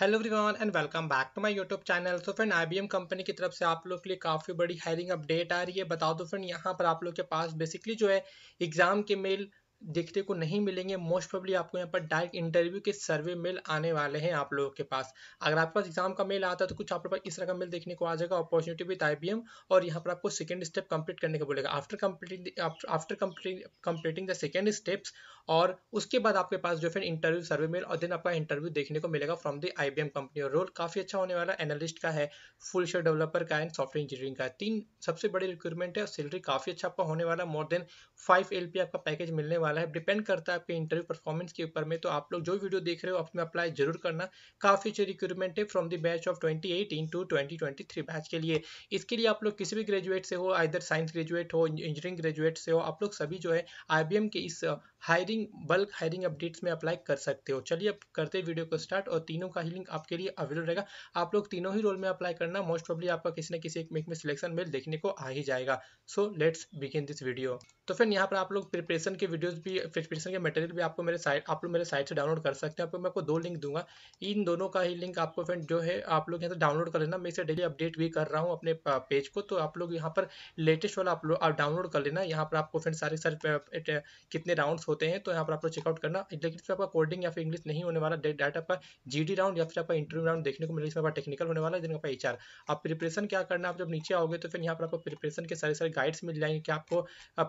hello everyone and welcome back to my YouTube channel तो friend I company की तरफ से आप लोग के लिए काफ़ी बड़ी हायरिंग अपडेट आ रही है बता दो फ्रेंड यहाँ पर आप लोग के पास बेसिकली जो है एग्ज़ाम के मेल देखने को नहीं मिलेंगे मोस्ट प्रॉब्ली आपको यहाँ पर डायरेक्ट इंटरव्यू के सर्वे मेल आने वाले हैं आप लोगों के पास अगर आपके पास एग्जाम का मेल आता है तो कुछ आप लोग इस तरह का मेल देखने को आ जाएगा अपॉर्चुनिटी विद आई और यहाँ पर आपको सेकेंड स्टेप कंप्लीट करने को बोलेगा after completing after completing the second steps और उसके बाद आपके पास जो फिर इंटरव्यू सर्वे मेल और देन आपका इंटरव्यू देखने को मिलेगा फ्रॉम द आई कंपनी और रोल काफ़ी अच्छा होने वाला एनालिस्ट का है फुल शेयर डेवलपर का एंड सॉफ्टवेयर इंजीनियरिंग का तीन सबसे बड़ी रिक्वयरमेंट है सैलरी काफ़ी अच्छा आपका होने वाला मोर देन फाइव एल आपका पैकेज मिलने वाला है डिपेंड करता है आपके इंटरव्यू परफॉर्मेंस के ऊपर में तो आप लोग जो वीडियो देख रहे हो उसमें अप्लाई जरूर करना काफ़ी अच्छी रिक्रूटमेंट है from the batch of 2018 to 2023 batch के लिए इसके लिए आप लोग किसी भी ग्रेजुएट से हो आइधर साइंस ग्रेजुएट हो इंजीनियरिंग ग्रेजुएट से हो आप लोग सभी जो है आई के इस हायरिंग बल्क हायरिंग अपडेट्स में अप्लाई कर सकते हो चलिए अब करते वीडियो को स्टार्ट और तीनों का ही लिंक आपके लिए अवेलेबल रहेगा आप लोग तीनों ही रोल में अप्लाई करना मोस्ट प्रॉब्ली आपका किसी न किसी एक मेक में सिलेक्शन मेल देखने को आ ही जाएगा so let's begin this video तो फिर यहाँ पर आप लोग प्रिपरेशन के वीडियो कुछ भी फिक्सपिक्सन के मटेरियल भी आपको मेरे साइट आप लोग मेरे साइट से डाउनलोड कर सकते हैं आपको मैं आपको दो लिंक दूंगा इन दोनों का ही लिंक आपको फ्रेंड जो है आप लोग यहाँ से डाउनलोड कर लेना मैं इसे डेली अपडेट भी कर रहा हूँ अपने पेज को तो आप लोग यहाँ पर लेटेस्ट वाला आप आप डाउनलोड कर लेना यहाँ पर आपको फ्रेंड सारे सारे कितने राउंड होते हैं तो यहाँ पर आप लोग चेकआउट करना लेकिन इसमें आपका कोडिंग या फिर इंग्लिश नहीं होने वाला डाटा पर जी राउंड या फिर आपका इंटरव्यू राउंड देखने को मिलेगा इसमें आपका टेक्निकल होने वाला है जिनका एच आप प्रिपरेशन क्या करना आप जब नीचे आओगे तो फिर यहाँ पर आपको प्रिपरेशन के सारे सारे गाइड्स मिल जाएंगे कि आपको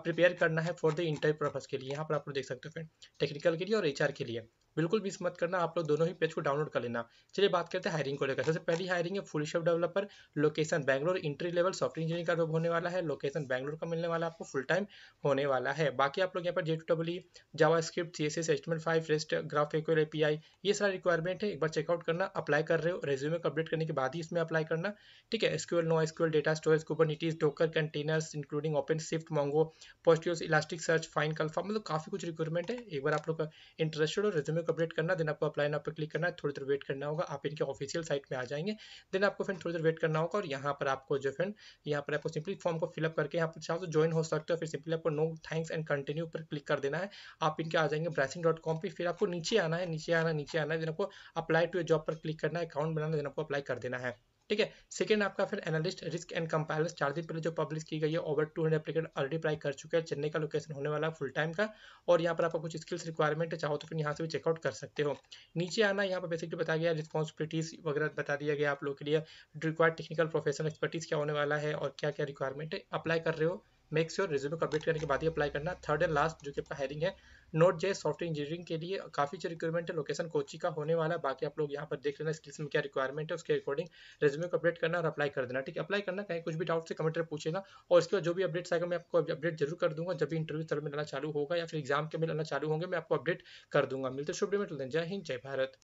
प्रिपेयर करना है फॉर द इंटरव्यू पर्पज के लिए यहाँ पर आप लोग देख सकते हो फ्रेंड टेक्निकल के लिए और एच के लिए बिल्कुल मिस मत करना आप लोग दोनों ही पेज को डाउनलोड कर लेना चलिए बात करते हैं हायरिंग को लेकर सबसे पहली हायरिंग है फुल शॉप developer location Bangalore entry level software engineer का जॉब होने वाला है लोकेशन बैंगलोर का मिलने वाला आपको फुल टाइम होने वाला है बाकी आप लोग यहाँ पर J two W JavaScript C S S एस्टमेंट फाइव रेस्ट ग्राफ एक्ल ए ये सारा रिक्वायरमेंट है एक बार चेकआउट करना अप्लाई कर रहे हो रेज्यूमे को अपडेट करने के बाद ही इसमें अप्लाई करना ठीक है SQL no SQL data storage Kubernetes Docker containers including OpenShift Mongo Postgres elastic search fine कल्फा मतलब काफी कुछ रिक्वायरमेंट है एक बार आप लोग इंटरेस्टेड हो रेज्यूमे को अपडेट करना देन आपको अप्लाई नाउ पर क्लिक करना है थोड़ी देर वेट करना होगा आप इनके ऑफिशियल साइट में आ जाएंगे देन आपको फिर थोड़ी देर वेट करना होगा और यहाँ पर आपको जो फिर यहाँ पर आपको सिंपली फॉर्म को फिलअप करके यहाँ पर चाहो तो ज्वाइन हो सकते हो फिर सिंपली आपको नो थैंक्स एंड कंटिन्यू पर क्लिक कर देना है आप इनके आ जाएंगे ब्रासिंग डॉट कॉम पर फिर आपको नीचे आना है नीचे आना नीचे आना है देन आपको अप्लाई टू ए जॉब पर क्लिक करना है अकाउंट बनाना देन आपको अप्लाई कर देना है ठीक है सेकेंड आपका फिर एनालिस्ट रिस्क एंड कंपाइलर्स चार दिन पहले जो पब्लिश की गई है over two hundred applicant already apply कर चुके हैं चेन्नई का लोकेशन होने वाला है फुल टाइम का और यहाँ पर आपका कुछ स्किल्स रिक्वायरमेंट है चाहो तो फिर यहाँ से भी चेकआउट कर सकते हो नीचे आना यहाँ पर बेसिकली बताया गया रिस्पॉन्सिबिलिटीज वगैरह बता दिया गया आप लोग के लिए रिक्वायर्ड टेक्निकल प्रोफेशनल एक्सपर्टीज क्या होने वाला है और क्या क्या रिक्वायरमेंट है अप्लाई कर रहे हो मेक श्योर रिज्यूमे अपडेट करने के बाद ही अप्लाई करना थर्ड एंड लास्ट जो कि आपका हायरिंग है नोट जे सॉफ्टवेयर इंजीनियरिंग के लिए काफी अच्छी रिक्वायरमेंट है लोकेशन कोची का होने वाला है बाकी आप लोग यहाँ पर देख लेना स्किल्स में क्या रिक्वायरमेंट है उसके अकॉर्डिंग रिज्यूमे को अपडेट करना और अप्लाई कर देना ठीक है अप्लाई करना कहीं कुछ भी डाउट से कमेंट में पूछेगा और इसके बाद जो भी अपडेट्स आएगा मैं आपको अपडेट जरूर कर दूंगा जब भी इंटरव्यू सर में चालू होगा या फिर एग्जाम के मिलना चालू होंगे मैं आपको अपडेट कर दूंगा मिलते शुभ जय हिंद जय भारत